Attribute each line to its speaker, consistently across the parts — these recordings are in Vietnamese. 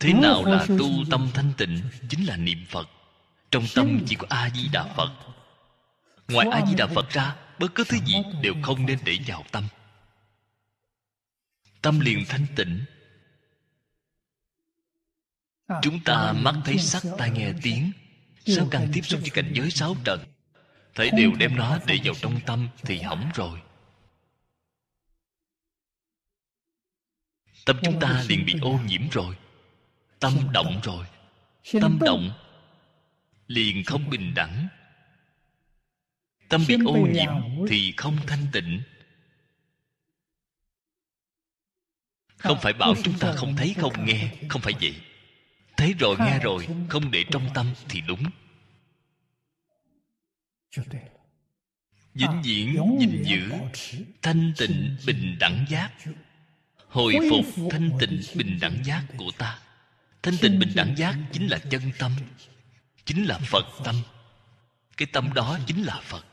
Speaker 1: thế nào là tu tâm thanh tịnh chính là niệm phật trong tâm chỉ có a di đà phật ngoài a di đà phật ra bất cứ thứ gì đều không nên để vào tâm tâm liền thanh tịnh chúng ta à, mắt thấy sắc tai nghe tiếng sáu càng tiếp xúc với cảnh giới sáu trần thấy đều đem nó để vào trong tâm thì hỏng rồi tâm chúng ta liền bị ô nhiễm rồi tâm động rồi tâm động liền không bình đẳng tâm bị ô nhiễm thì không thanh tịnh không phải bảo chúng ta không thấy không nghe không phải vậy thấy rồi nghe rồi không để trong tâm thì đúng vĩnh à, viễn gìn giữ thanh tịnh bình đẳng giác hồi phục thanh tịnh bình đẳng giác của ta thanh tịnh bình đẳng giác chính là chân tâm chính là phật tâm cái tâm đó chính là phật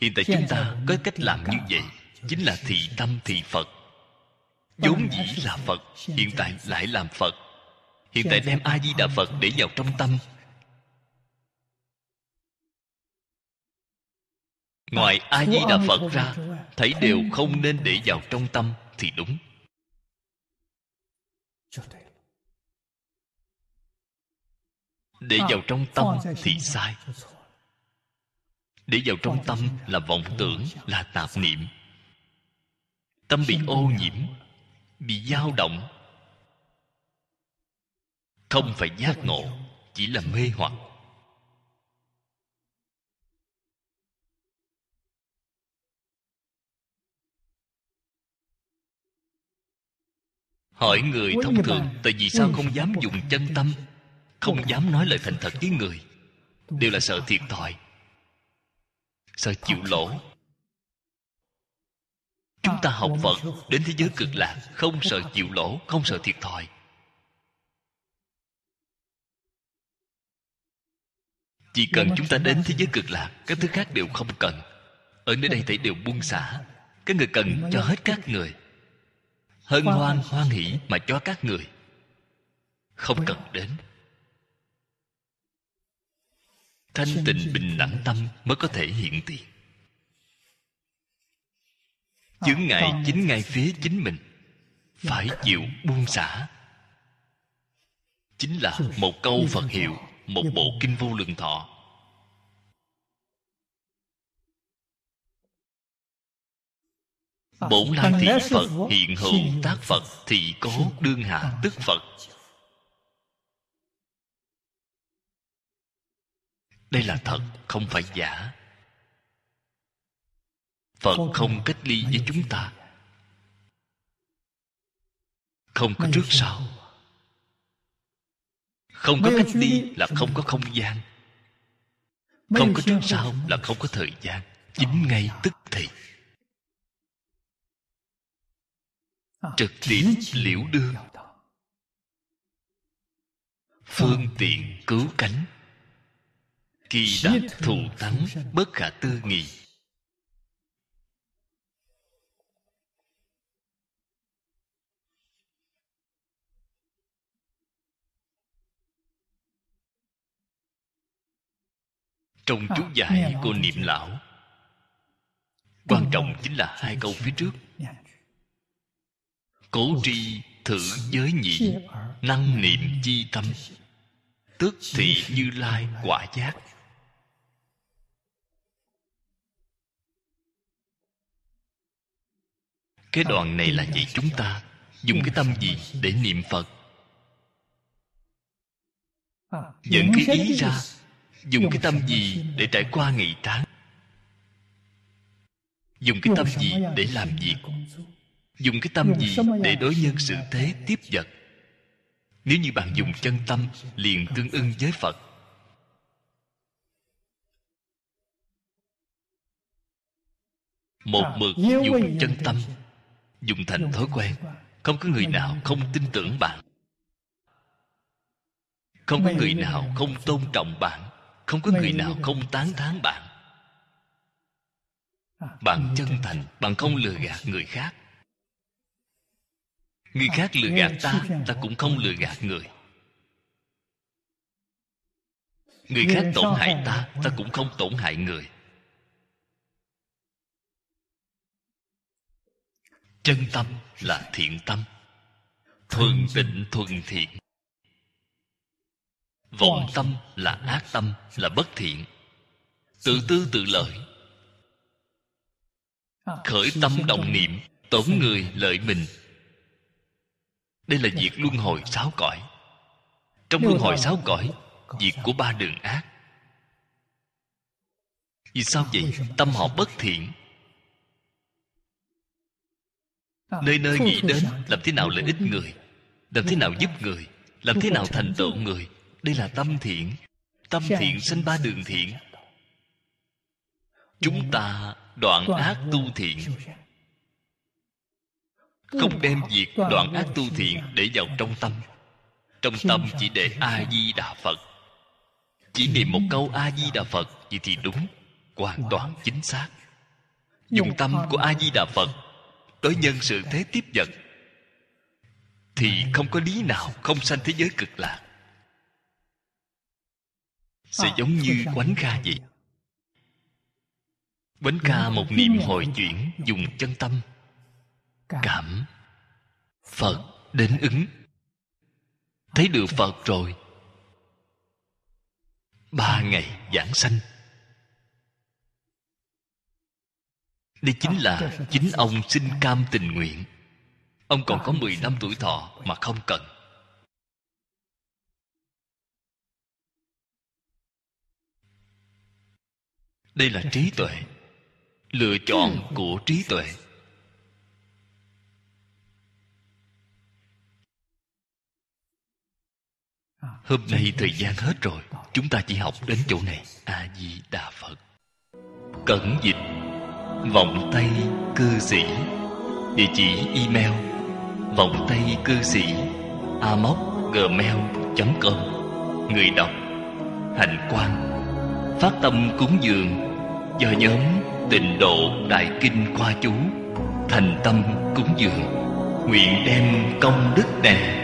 Speaker 1: hiện tại chúng ta có cách làm như vậy chính là thị tâm thị phật vốn dĩ là phật hiện tại lại làm phật hiện tại đem a di đà phật để vào trong tâm ngoài a di đà phật ra thấy đều không nên để vào trong tâm thì đúng À, để vào trong tâm thì sai để vào trong tâm là vọng tưởng là tạp niệm tâm bị ô nhiễm bị dao động không phải giác ngộ chỉ là mê hoặc Hỏi người thông thường Tại vì sao không dám dùng chân tâm Không dám nói lời thành thật với người Đều là sợ thiệt thòi Sợ chịu lỗ Chúng ta học Phật Đến thế giới cực lạc Không sợ chịu lỗ Không sợ thiệt thòi Chỉ cần chúng ta đến thế giới cực lạc Các thứ khác đều không cần Ở nơi đây thấy đều buông xả Các người cần cho hết các người hân hoan hoan hỷ mà cho các người không cần đến thanh tịnh bình đẳng tâm mới có thể hiện tiền à, chướng ngại chính ngay phía chính mình dạ. phải chịu buông xả chính là một câu phật hiệu một bộ kinh vô lượng thọ Bổn lai thị Phật hiện hữu tác Phật thì có đương hạ ờ. tức Phật Đây là thật không phải giả Phật không cách ly với chúng ta Không có trước sau Không có cách ly là không có không gian Không có trước sau là không có thời gian Chính ờ. ngay tức thì trực tiếp liễu đương phương tiện cứu cánh kỳ đạt thù thắng bất khả tư nghị trong chú giải của niệm lão quan trọng chính là hai câu phía trước Cố tri thử giới nhị Năng niệm chi tâm Tức thị như lai quả giác Cái đoạn này là chỉ chúng ta Dùng cái tâm gì để niệm Phật Dẫn cái ý ra Dùng cái tâm gì để trải qua ngày tháng Dùng cái tâm gì để làm việc dùng cái tâm gì để đối nhân sự thế tiếp vật nếu như bạn dùng chân tâm liền tương ưng với phật một à, mực dùng chân tâm dùng thành thói quen không có người nào không tin tưởng bạn không có người nào không tôn trọng bạn không có người nào không tán thán bạn à, bạn chân thành bạn không lừa gạt người khác Người khác lừa gạt ta Ta cũng không lừa gạt người Người khác tổn hại ta Ta cũng không tổn hại người Chân tâm là thiện tâm Thuần tịnh thuần thiện Vọng tâm là ác tâm Là bất thiện Tự tư tự lợi Khởi tâm động niệm Tổn người lợi mình đây là việc luân hồi sáu cõi trong luân hồi sáu cõi việc của ba đường ác vì sao vậy tâm họ bất thiện à, nơi nơi nghĩ đến làm thế nào lợi ích người làm thế nào giúp người làm thế nào thành tựu người đây là tâm thiện tâm thiện sinh ba đường thiện chúng ta đoạn ác tu thiện không đem việc đoạn ác tu thiện để vào trong tâm trong tâm chỉ để a di đà phật chỉ niệm một câu a di đà phật thì thì đúng hoàn toàn chính xác dùng tâm của a di đà phật tới nhân sự thế tiếp vật thì không có lý nào không sanh thế giới cực lạc sẽ à, giống như quánh kha vậy bánh kha một niệm hồi chuyển dùng chân tâm cảm phật đến ứng thấy được phật rồi ba ngày giảng sanh đây chính là chính ông xin cam tình nguyện ông còn có 10 năm tuổi thọ mà không cần đây là trí tuệ lựa chọn ừ. của trí tuệ hôm nay thời gian hết rồi chúng ta chỉ học đến chỗ này a di đà phật cẩn dịch vọng tay cư sĩ địa chỉ email vọng tay cư sĩ amoc gmail com người đọc hạnh quan phát tâm cúng dường do nhóm tịnh độ đại kinh khoa chú thành tâm cúng dường nguyện đem công đức này